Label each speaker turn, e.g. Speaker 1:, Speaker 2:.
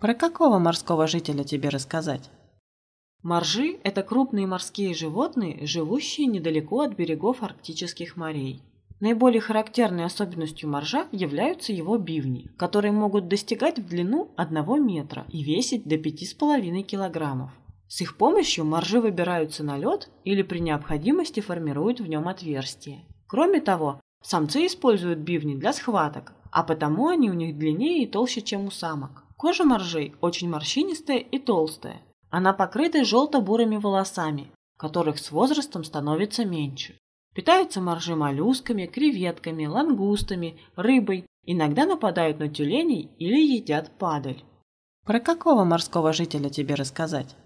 Speaker 1: Про какого морского жителя тебе рассказать? Моржи – это крупные морские животные, живущие недалеко от берегов арктических морей. Наиболее характерной особенностью моржа являются его бивни, которые могут достигать в длину 1 метра и весить до 5,5 килограммов. С их помощью моржи выбираются на лед или при необходимости формируют в нем отверстие. Кроме того, самцы используют бивни для схваток, а потому они у них длиннее и толще, чем у самок. Кожа моржей очень морщинистая и толстая. Она покрыта желто-бурыми волосами, которых с возрастом становится меньше. Питаются моржи моллюсками, креветками, лангустами, рыбой, иногда нападают на тюленей или едят падаль. Про какого морского жителя тебе рассказать?